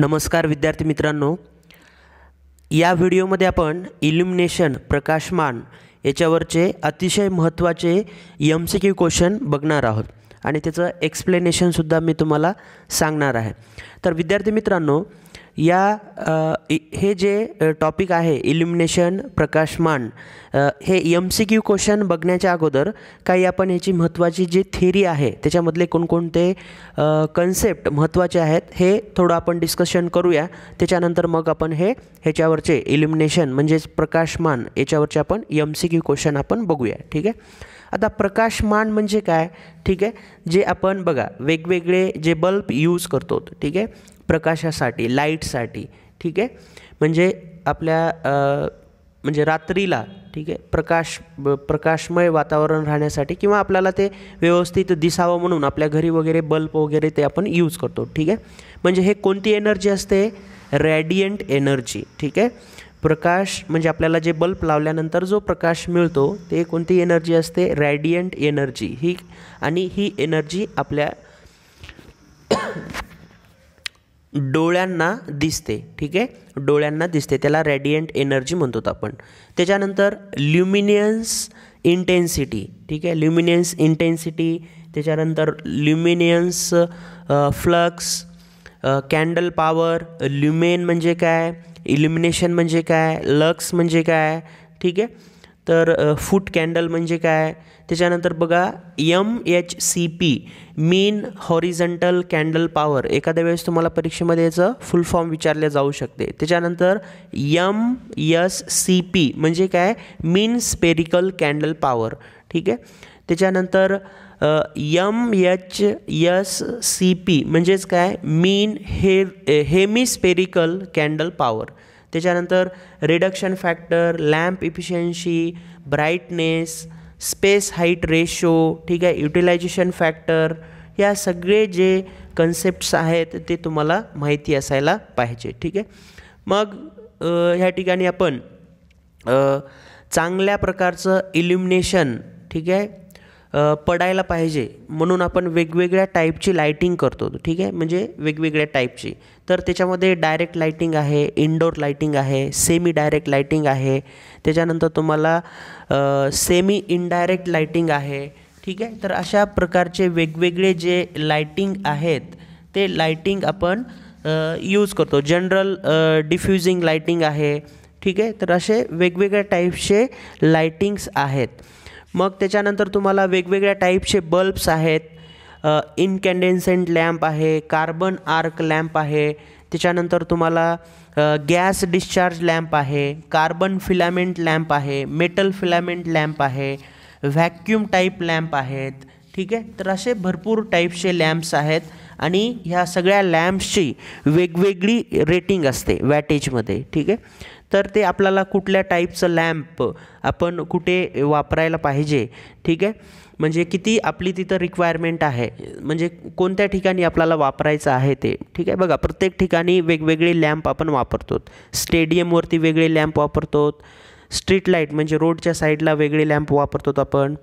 नमस्कार विद्यार्थी मित्रांनो या व्हिडिओमध्ये आपण इल्युमिनेशन प्रकाशमान याच्यावरचे अतिशय महत्त्वाचे एम सी क्यू क्वेश्चन बघणार आहोत आणि त्याचं एक्सप्लेनेशनसुद्धा मी तुम्हाला सांगणार आहे तर विद्यार्थी मित्रांनो या हे जे टॉपिक आहे इल्युमिनेशन प्रकाशमान हे एम सी क्यू क्वेश्चन बघण्याच्या अगोदर काही आपण ह्याची महत्त्वाची जी थेरी आहे त्याच्यामधले कोणकोणते कन्सेप्ट महत्त्वाचे आहेत हे थोडं आपण डिस्कशन करूया त्याच्यानंतर मग आपण हे ह्याच्यावरचे इल्युमिनेशन म्हणजेच प्रकाशमान याच्यावरचे आपण एम सी क्यू क्वेश्चन आपण बघूया ठीक आहे आता प्रकाशमान म्हणजे काय ठीक आहे जे आपण बघा वेगवेगळे जे बल्ब यूज करतो ठीक आहे प्रकाशासाठी लाईटसाठी ठीक आहे म्हणजे आपल्या म्हणजे रात्रीला ठीक आहे प्रकाश प्रकाशमय वातावरण राहण्यासाठी किंवा आपल्याला ते व्यवस्थित दिसावं म्हणून आपल्या घरी वगैरे बल्ब वगैरे ते आपण यूज करतो ठीक आहे म्हणजे हे कोणती एनर्जी असते रॅडियंट एनर्जी ठीक आहे प्रकाश म्हणजे आपल्याला जे बल्ब लावल्यानंतर जो प्रकाश मिळतो ते कोणती एनर्जी असते रॅडियंट एनर्जी ही आणि ही एनर्जी आपल्या डोळ्यांना दिसते ठीक आहे डोळ्यांना दिसते त्याला रेडियंट एनर्जी म्हणतो आपण त्याच्यानंतर ल्युमिनियन्स इंटेन्सिटी ठीक आहे ल्युमिनियन्स इंटेन्सिटी त्याच्यानंतर luminance flux candle power lumen म्हणजे काय इल्युमिनेशन म्हणजे काय लक्स म्हणजे काय ठीक आहे तर फूट कॅन्डल म्हणजे काय त्याच्यानंतर बघा M H C P mean horizontal candle power एखाद्या वेळेस तुम्हाला परीक्षेमध्ये याचं फुल फॉर्म विचारले जाऊ शकते त्याच्यानंतर यम यस सी पी म्हणजे काय मीन स्पेरिकल कॅन्डल पॉवर ठीक आहे त्याच्यानंतर M H S C P म्हणजेच काय मीन हे स्पेरिकल कॅन्डल पॉवर त्याच्यानंतर reduction factor lamp efficiency brightness space height ratio ठीक आहे युटिलायझेशन फॅक्टर या सगळे जे कन्सेप्ट्स आहेत ते तुम्हाला माहिती असायला पाहिजे ठीक आहे मग ह्या ठिकाणी आपण चांगल्या प्रकारचं इल्युमिनेशन ठीक आहे पडायला पाहिजे म्हणून आपण वेगवेगळ्या टाईपची लायटिंग करतो ठीक आहे म्हणजे वेगवेगळ्या टाईपची तर त्याच्यामध्ये डायरेक्ट लाईटिंग आहे इनडोअर लाइटिंग आहे सेमी डायरेक्ट लाइटिंग आहे त्याच्यानंतर तुम्हाला सेमी इनडायरेक्ट लाईटिंग आहे ठीक आहे तर अशा प्रकारचे वेगवेगळे जे लायटिंग आहेत ते लायटिंग आपण यूज करतो जनरल डिफ्युजिंग लाईटिंग आहे ठीक आहे तर असे वेगवेगळ्या टाईपचे लायटिंग्स आहेत मग त्याच्यानंतर तुम्हाला वेगवेगळ्या टाईपचे बल्ब्स आहेत इनकँडेन्सेंट लॅम्प आहे कार्बन आर्क लॅम्प आहे त्याच्यानंतर तुम्हाला गॅस डिस्चार्ज लॅम्प आहे कार्बन फिलामेंट लॅम्प आहे मेटल फिलामेंट लॅम्प आहे व्हॅक्यूम टाईप लॅम्प आहेत ठीक आहे तर असे भरपूर टाईपचे लॅम्प्स आहेत आणि ह्या सगळ्या लॅम्प्सची वेगवेगळी रेटिंग असते वॅटेजमध्ये ठीक आहे तर ते आपल्याला कुठल्या टाईपचं लॅम्प आपण कुठे वापरायला पाहिजे ठीक आहे म्हणजे किती आपली तिथं रिक्वायरमेंट आहे म्हणजे कोणत्या ठिकाणी आपल्याला वापरायचं आहे ते ठीक आहे बघा प्रत्येक ठिकाणी वेगवेगळे लॅम्प आपण वापरतो स्टेडियमवरती वेगळे लॅम्प वापरतो स्ट्रीट लाईट म्हणजे रोडच्या साईडला वेगळे लॅम्प वापरतो आपण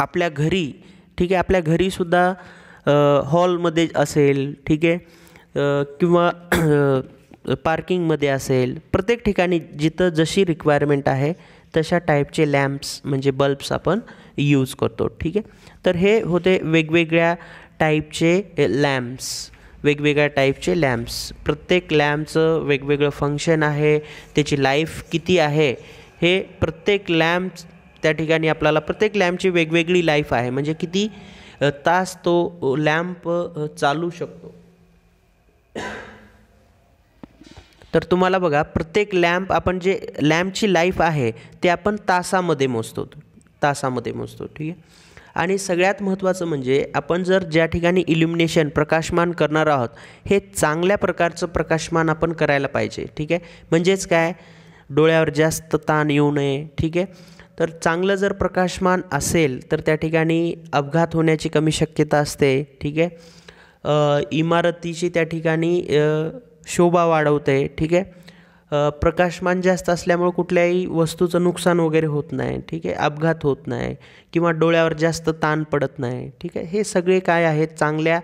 आपल्या घरी ठीक आहे आपल्या घरीसुद्धा हॉलमध्ये असेल ठीक आहे किंवा पार्किंगमध्ये असेल प्रत्येक ठिकाणी जिथं जशी रिक्वायरमेंट आहे तशा टाईपचे लॅम्प्स म्हणजे बल्ब्स आपण यूज करतो ठीक आहे तर हे होते वेगवेगळ्या टाईपचे लॅम्प्स वेगवेगळ्या टाईपचे लॅम्प्स प्रत्येक लॅम्पचं वेगवेगळं फंक्शन आहे त्याची लाईफ किती आहे हे प्रत्येक लॅम्प त्या ठिकाणी आपल्याला प्रत्येक लॅम्पची वेगवेगळी लाईफ आहे म्हणजे किती तास तो लॅम्प चालू शकतो तर तुम्हाला बघा प्रत्येक लॅम्प आपण जे लॅम्पची लाईफ आहे ते आपण तासामध्ये मोजतो तासामध्ये मोजतो ठीक आहे आणि सगळ्यात महत्त्वाचं म्हणजे आपण जर ज्या ठिकाणी इल्युमिनेशन प्रकाशमान करणार आहोत हे चांगल्या प्रकारचं प्रकाशमान आपण करायला पाहिजे ठीक आहे म्हणजेच काय डोळ्यावर जास्त ताण येऊ नये ठीक आहे तर चांगलं जर प्रकाशमान असेल तर त्या ठिकाणी अपघात होण्याची कमी शक्यता असते ठीक आहे इमारतीची त्या ठिकाणी शोभा वाढवते ठीक आहे प्रकाशमान जास्त असल्यामुळे कुठल्याही वस्तूचं नुकसान वगैरे होत नाही ठीक आहे अपघात होत नाही किंवा डोळ्यावर जास्त ताण पडत नाही ठीक आहे हे सगळे काय आहेत चांगल्या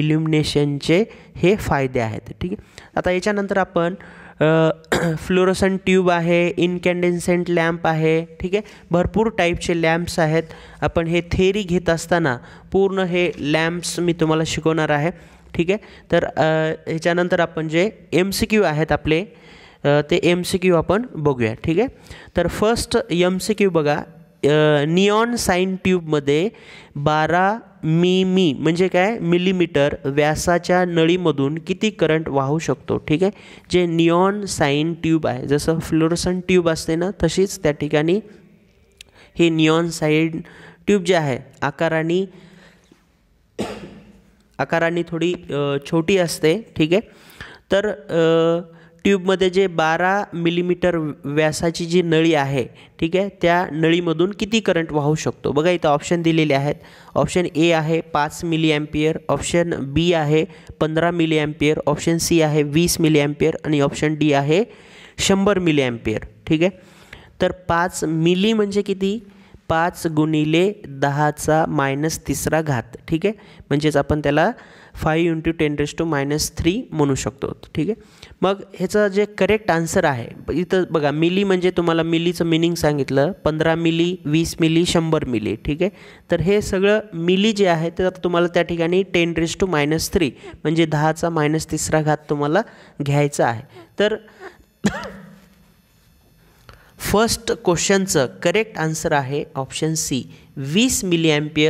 इल्युमिनेशनचे हे फायदे आहेत ठीक आहे आता याच्यानंतर आपण फ्लोरोसन ट्यूब आहे इनकॅन्डेन्सेंट लॅम्प आहे ठीक आहे भरपूर टाईपचे लॅम्प्स आहेत आपण हे थेरी घेत असताना पूर्ण हे लॅम्प्स मी तुम्हाला शिकवणार आहे ठीक आहे तर ह्याच्यानंतर आपण जे एम सी क्यू आहेत आपले ते एम सी क्यू आपण बघूया ठीक आहे तर फर्स्ट एम सी क्यू बघा नियॉन साईन ट्यूबमध्ये बारा मी मी म्हणजे काय मिलीमीटर व्यासाच्या नळीमधून किती करंट वाहू शकतो ठीक आहे जे निऑन साईन ट्यूब आहे जसं फ्लोरसन ट्यूब असते ना तशीच त्या ठिकाणी हे निऑन साईन ट्यूब जे आहे आकाराने आकाराने थोडी छोटी असते ठीक आहे तर ट्यूबमध्ये जे बारा मिलीमीटर व्यासाची जी नळी आहे ठीक आहे त्या नळीमधून किती करंट वाहू शकतो बघा इथं ऑप्शन दिलेले आहेत ऑप्शन ए आहे पाच मिली ऑप्शन बी आहे पंधरा मिली ऑप्शन सी आहे वीस मिली आणि ऑप्शन डी आहे शंभर मिली ठीक आहे तर पाच मिली म्हणजे किती पाच गुणिले दहाचा मायनस तिसरा घात ठीक आहे म्हणजेच आपण त्याला five into ten raise to minus three म्हणू शकतो ठीक आहे मग ह्याचं जे करेक्ट आन्सर आहे इथं बघा मिली म्हणजे तुम्हाला मिलीचं मिनिंग सांगितलं पंधरा मिली वीस मिली शंभर मिली ठीक आहे तर हे सगळं मिली जे आहे तर तुम्हाला त्या ठिकाणी ten raise to minus three म्हणजे दहाचा मायनस तिसरा घात तुम्हाला घ्यायचा आहे तर फर्स्ट क्वेश्चनचं करेक्ट आन्सर आहे ऑप्शन सी वीस मिली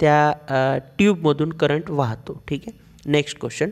त्या ट्यूबमधून करंट वाहतो ठीक आहे नेक्स्ट क्वेश्चन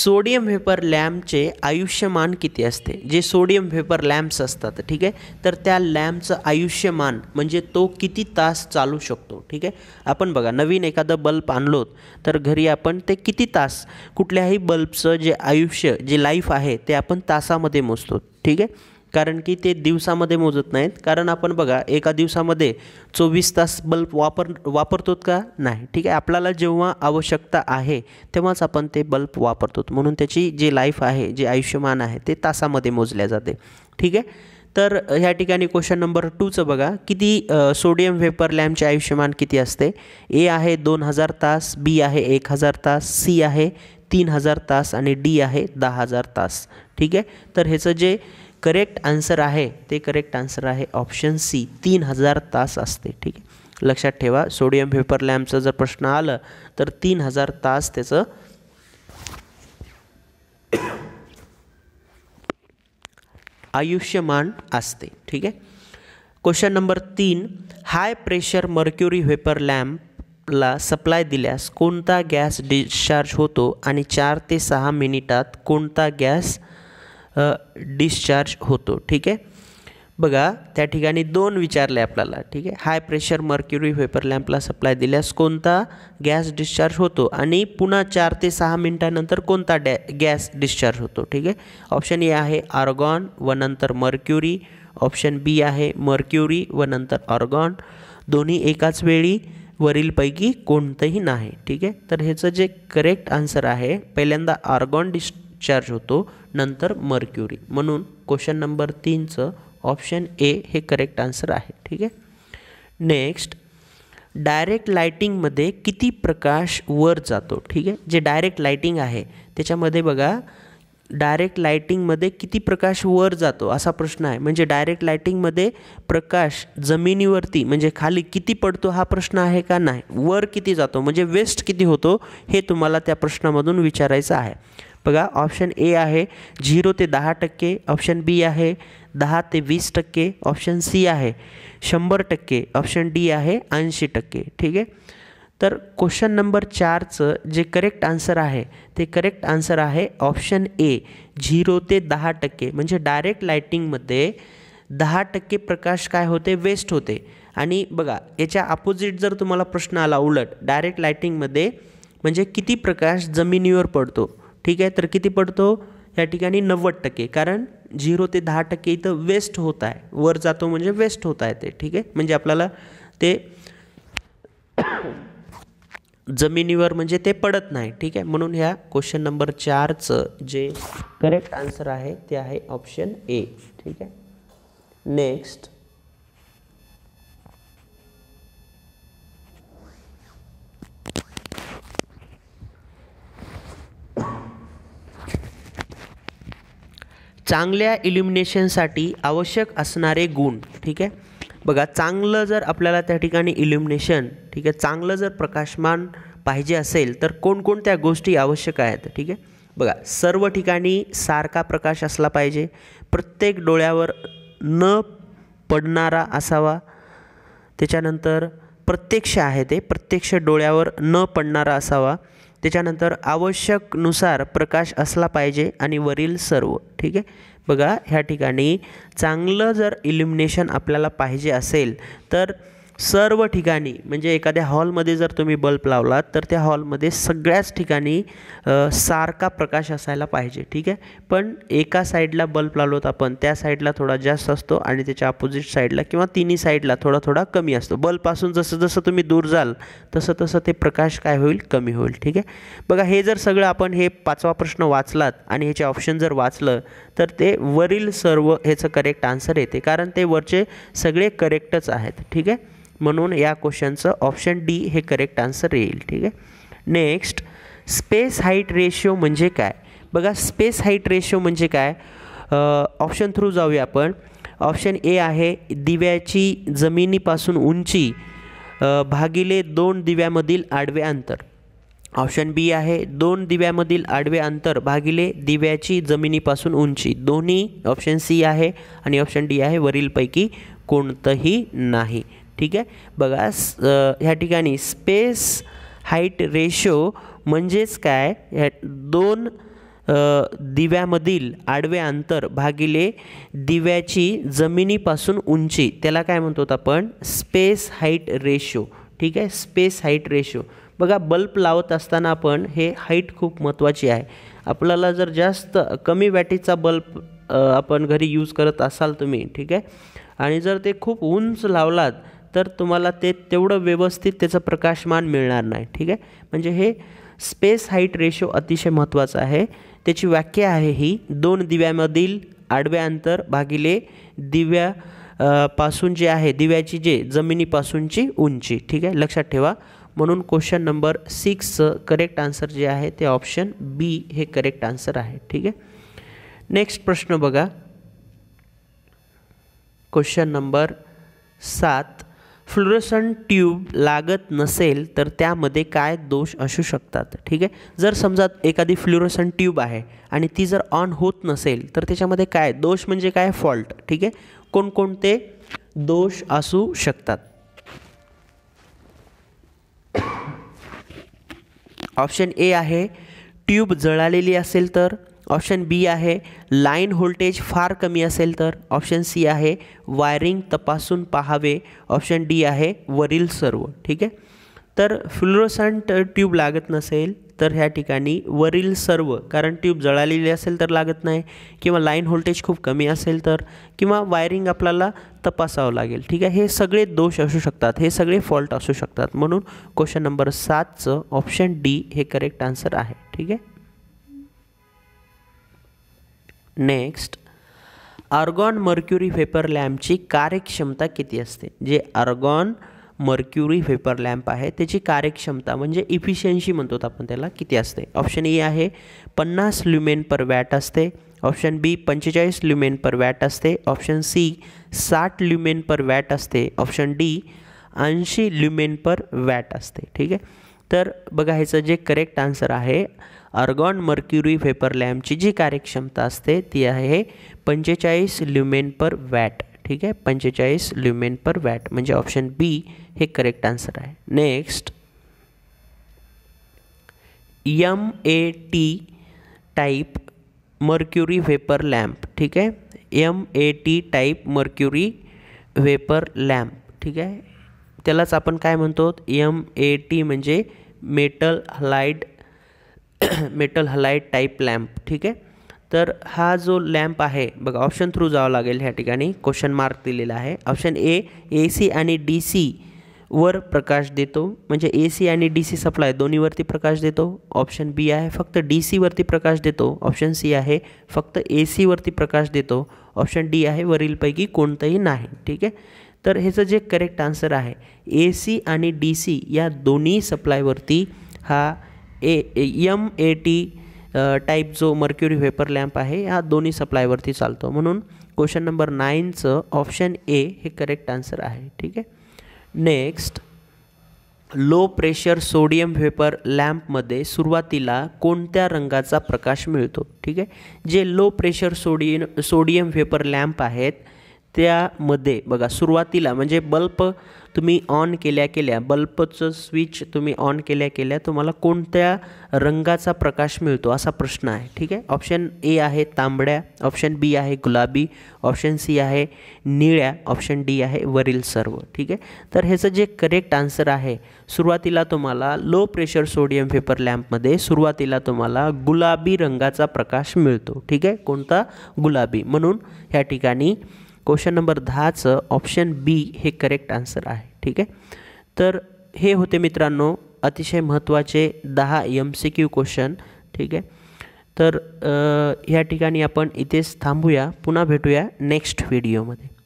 सोडियम व्हेपर लॅम्पचे आयुष्यमान किती असते जे सोडियम व्हेपर लॅम्प्स असतात ठीक आहे तर त्या लॅम्पचं आयुष्यमान म्हणजे तो किती तास चालू शकतो ठीक आहे आपण बघा नवीन एखादं बल्ब आणलो तर घरी आपण ते किती तास कुठल्याही बल्बचं जे आयुष्य जे लाईफ आहे ते आपण तासामध्ये मोजतो ठीक आहे कारण की ते दिवसामध्ये मोजत नाहीत कारण आपण बघा एका दिवसामध्ये चोवीस तास बल्ब वापर वापरतो का नाही ठीक आहे आपल्याला जेव्हा आवश्यकता आहे तेव्हाच आपण ते बल्ब वापरतो म्हणून त्याची जी लाईफ आहे जे आयुष्यमान आहे ते तासामध्ये मोजले जाते ठीक आहे तर ह्या ठिकाणी क्वेश्चन नंबर टूचं बघा किती सोडियम वेपर लॅम्पचे आयुष्यमान किती असते ए आहे दोन हजार तास बी आहे एक हजार तास सी आहे तीन हजार तास आणि डी आहे दहा हजार तास ठीक आहे तर ह्याचं जे करेक्ट आन्सर आहे ते करेक्ट आन्सर आहे ऑप्शन सी तीन हजार तास असते ठीक आहे लक्षात ठेवा सोडियम पेपर लॅम्पचं जर प्रश्न आलं तर तीन हजार तास त्याचं आयुष्यमान असते ठीक आहे क्वेश्चन नंबर तीन हाय प्रेशर मर्क्युरी वेपर लॅम्पला सप्लाय दिल्यास कोणता गॅस डिस्चार्ज होतो आणि चार ते सहा मिनिटात कोणता गॅस डिस्चार्ज होतो ठीक आहे बघा त्या ठिकाणी दोन विचारले आपल्याला ठीक आहे हाय प्रेशर मर्क्युरी वेपर लॅम्पला सप्लाय दिल्यास कोणता गॅस डिस्चार्ज होतो आणि पुन्हा चार ते सहा मिनिटानंतर कोणता डॅ गॅस डिस्चार्ज होतो ठीक आहे ऑप्शन ए आहे ऑर्गॉन व नंतर मर्क्युरी ऑप्शन बी आहे मर्क्युरी व नंतर ऑर्गॉन दोन्ही एकाच वेळी वरीलपैकी कोणतंही नाही ठीक आहे तर ह्याचं जे करेक्ट आन्सर आहे पहिल्यांदा ऑर्गॉन डिस् चार्ज होतो नंतर मर्क्युरी म्हणून क्वेश्चन नंबर तीनचं ऑप्शन ए हे करेक्ट आन्सर आहे ठीक आहे नेक्स्ट डायरेक्ट लायटिंगमध्ये किती प्रकाश वर जातो ठीक आहे जे डायरेक्ट लाइटिंग आहे त्याच्यामध्ये बघा डायरेक्ट लाइटिंगमध्ये किती प्रकाश वर जातो असा प्रश्न आहे म्हणजे डायरेक्ट लाईटिंगमध्ये प्रकाश जमिनीवरती म्हणजे खाली किती पडतो हा प्रश्न आहे का नाही वर किती जातो म्हणजे वेस्ट किती होतो हे तुम्हाला त्या प्रश्नामधून विचारायचं आहे बघा ऑप्शन ए आहे झिरो ते दहा टक्के ऑप्शन बी आहे दहा ते वीस टक्के ऑप्शन सी आहे शंभर टक्के ऑप्शन डी आहे ऐंशी टक्के ठीक आहे तर क्वेश्चन नंबर चारचं जे करेक्ट आन्सर आहे ते करेक्ट आन्सर आहे ऑप्शन ए झिरो ते दहा टक्के म्हणजे डायरेक्ट लायटिंगमध्ये दहा टक्के प्रकाश काय होते वेस्ट होते आणि बघा याच्या अपोजिट जर तुम्हाला प्रश्न आला उलट डायरेक्ट लायटिंगमध्ये म्हणजे किती प्रकाश जमिनीवर पडतो ठीक आहे तर किती पडतो या ठिकाणी नव्वद टक्के कारण झिरो ते दहा टक्के इथं वेस्ट होत आहे वर जातो म्हणजे वेस्ट होत आहे ते ठीक आहे म्हणजे आपल्याला ते जमिनीवर म्हणजे ते पडत नाही ठीक आहे म्हणून ह्या क्वेश्चन नंबर चारचं जे करेक्ट आन्सर आहे ते आहे ऑप्शन ए ठीक आहे नेक्स्ट चांगल्या इल्युमिनेशनसाठी आवश्यक असणारे गुण ठीक आहे बघा चांगलं जर आपल्याला त्या ठिकाणी इल्युमिनेशन ठीक आहे चांगलं जर प्रकाशमान पाहिजे असेल तर कोणकोणत्या गोष्टी आवश्यक आहेत ठीक आहे बघा सर्व ठिकाणी सारखा प्रकाश असला पाहिजे प्रत्येक डोळ्यावर न पडणारा असावा त्याच्यानंतर प्रत्यक्ष आहे ते प्रत्यक्ष डोळ्यावर न पडणारा असावा त्याच्यानंतर आवश्यकनुसार प्रकाश असला पाहिजे आणि वरील सर्व ठीक आहे बघा ह्या ठिकाणी चांगलं जर इल्युमिनेशन आपल्याला पाहिजे असेल तर सर्व ठिकाणी म्हणजे एखाद्या हॉलमध्ये जर तुम्ही बल्ब लावलात तर त्या हॉलमध्ये सगळ्याच ठिकाणी सारखा प्रकाश असायला पाहिजे ठीक आहे पण एका साईडला बल्ब तर आपण त्या साईडला थोडा जास्त असतो आणि त्याच्या अपोजिट साईडला किंवा तिन्ही साईडला थोडा थोडा कमी असतो बल्बपासून जसं जसं तुम्ही दूर जाल तसं तसं ते प्रकाश काय होईल कमी होईल ठीक आहे बघा हे जर सगळं आपण हे पाचवा प्रश्न वाचलात आणि ह्याचे ऑप्शन जर वाचलं तर ते वरील सर्व ह्याचं करेक्ट आन्सर येते कारण ते वरचे सगळे करेक्टच आहेत ठीक आहे म्हणून या क्वेश्चनचं ऑप्शन डी हे करेक्ट आन्सर येईल ठीक आहे नेक्स्ट स्पेस हाईट रेशो म्हणजे काय बघा स्पेस हाईट रेशो म्हणजे काय ऑप्शन थ्रू जाऊया आपण ऑप्शन ए आहे दिव्याची जमिनीपासून उंची भागिले दोन दिव्यामधील आडवे अंतर ऑप्शन बी आहे दोन दिव्यामधील आडवे अंतर भागिले दिव्याची जमिनीपासून उंची दोन्ही ऑप्शन सी आहे आणि ऑप्शन डी आहे वरीलपैकी कोणतंही नाही ठीक आहे बघा ह्या ठिकाणी स्पेस हाईट रेशो म्हणजेच काय ह्या दोन दिव्यामधील आडवे अंतर भागिले दिव्याची जमिनीपासून उंची त्याला काय म्हणतो आपण स्पेस हाईट रेशो ठीक आहे स्पेस हाईट रेशो बघा बल्ब लावत असताना आपण हे हाईट खूप महत्त्वाची आहे आपल्याला जर जास्त कमी वॅटीचा बल्ब आपण घरी यूज करत असाल तुम्ही ठीक आहे आणि जर ते खूप उंच लावलात तर तुम्हाला ते तेवढं व्यवस्थित त्याचं प्रकाशमान मिळणार नाही ठीक आहे म्हणजे हे स्पेस हाईट रेशो अतिशय महत्त्वाचा आहे त्याची व्याख्या आहे ही दोन दिव्यामधील आडवे अंतर भागिले दिव्या पासून जे आहे दिव्याची जे जमिनीपासूनची उंची ठीक आहे लक्षात ठेवा म्हणून क्वेश्चन नंबर सिक्सचं करेक्ट आन्सर जे आहे ते ऑप्शन बी हे करेक्ट आन्सर आहे ठीक आहे नेक्स्ट प्रश्न बघा क्वेश्चन नंबर सात फ्लुरेसन ट्यूब लागत नसेल तर त्यामध्ये काय दोष असू शकतात ठीक आहे जर समजा एखादी फ्लुरेसन ट्यूब आहे आणि ती जर ऑन होत नसेल तर त्याच्यामध्ये काय दोष म्हणजे काय फॉल्ट ठीक आहे कोणकोणते दोष असू शकतात ऑप्शन ए आहे ट्यूब जळालेली असेल तर ऑप्शन बी आहे लाईन व्होल्टेज फार कमी असेल तर ऑप्शन सी आहे वायरिंग तपासून पाहावे ऑप्शन डी आहे वरील सर्व ठीक आहे तर फ्लोरोसंट ट्यूब लागत नसेल तर ह्या ठिकाणी वरील सर्व कारण ट्यूब जळालेली असेल तर लागत नाही किंवा लाईन व्होल्टेज खूप कमी असेल तर किंवा वायरिंग आपल्याला तपासावं लागेल ठीक आहे हे सगळे दोष असू शकतात हे सगळे फॉल्ट असू शकतात म्हणून क्वेश्चन नंबर सातचं ऑप्शन डी हे करेक्ट आन्सर आहे ठीक आहे नेक्स्ट आर्गॉन मर्क्युरी वेपर लॅम्पची कार्यक्षमता किती असते जे आर्गॉन मर्क्युरी वेपर लॅम्प आहे त्याची कार्यक्षमता म्हणजे इफिशियन्सी म्हणतो आपण त्याला किती असते ऑप्शन ए आहे पन्नास ल्युमेन पर वॅट असते ऑप्शन बी पंचेचाळीस ल्युमेन पर वॅट असते ऑप्शन सी साठ ल्युमेन पर वॅट असते ऑप्शन डी ऐंशी ल्युमेन पर वॅट असते ठीक आहे तर बघा ह्याचं जे करेक्ट आन्सर आहे अर्गॉन मर्क्युरी वेपर लॅम्पची जी कार्यक्षमता असते ती आहे पंचेचाळीस ल्युमेन पर वॅट ठीक आहे पंचेचाळीस ल्युमेन पर वॅट म्हणजे ऑप्शन बी हे करेक्ट आन्सर आहे next M A T type mercury vapour lamp ठीक आहे M A T type mercury vapour lamp ठीक आहे त्यालाच आपण काय म्हणतो एम ए टी म्हणजे metal halide metal halide type lamp ठीक आहे तर हा जो लॅम्प आहे बघा ऑप्शन थ्रू जावं लागेल ह्या ठिकाणी क्वेश्चन मार्क दिलेला आहे ऑप्शन ए ए सी आणि डी सी वर प्रकाश देतो म्हणजे ए सी आणि डी सी सप्लाय दोन्हीवरती प्रकाश देतो ऑप्शन बी आहे फक्त डी सीवरती प्रकाश देतो ऑप्शन सी आहे फक्त ए सीवरती प्रकाश देतो ऑप्शन डी आहे वरीलपैकी कोणतंही नाही ठीक आहे तर ह्याचं जे करेक्ट आन्सर आहे ए सी आणि डी सी या दोन्ही सप्लायवरती हा A M A T type जो मर्क्युरी वेपर लॅम्प आहे हा दोन्ही सप्लायवरती चालतो म्हणून क्वेश्चन नंबर नाईनचं ऑप्शन ए हे करेक्ट आन्सर आहे ठीक आहे next low pressure sodium vapour लॅम्पमध्ये सुरुवातीला कोणत्या रंगाचा प्रकाश मिळतो ठीक आहे जे low pressure sodium sodium vapour lamp आहेत त्यामध्ये बघा सुरुवातीला म्हणजे बल्ब तुम्ही ऑन केल्या केल्या बल्बचं स्विच तुम्ही ऑन केल्या केल्या तुम्हाला कोणत्या रंगाचा प्रकाश मिळतो असा प्रश्न आहे ठीक आहे ऑप्शन ए आहे तांबड्या ऑप्शन बी आहे गुलाबी ऑप्शन सी आहे निळ्या ऑप्शन डी आहे वरील सर्व ठीक आहे तर ह्याचं जे करेक्ट आन्सर आहे सुरुवातीला तुम्हाला लो प्रेशर सोडियम पेपर लॅम्पमध्ये सुरुवातीला तुम्हाला गुलाबी रंगाचा प्रकाश मिळतो ठीक आहे कोणता गुलाबी म्हणून ह्या ठिकाणी क्वेश्चन नंबर दहाचं ऑप्शन बी हे करेक्ट आन्सर आहे ठीक आहे तर हे होते मित्रांनो अतिशय महत्त्वाचे दहा एम सी क्यू क्वेश्चन ठीक आहे तर ह्या ठिकाणी आपण इथेच थांबूया पुन्हा भेटूया नेक्स्ट व्हिडिओमध्ये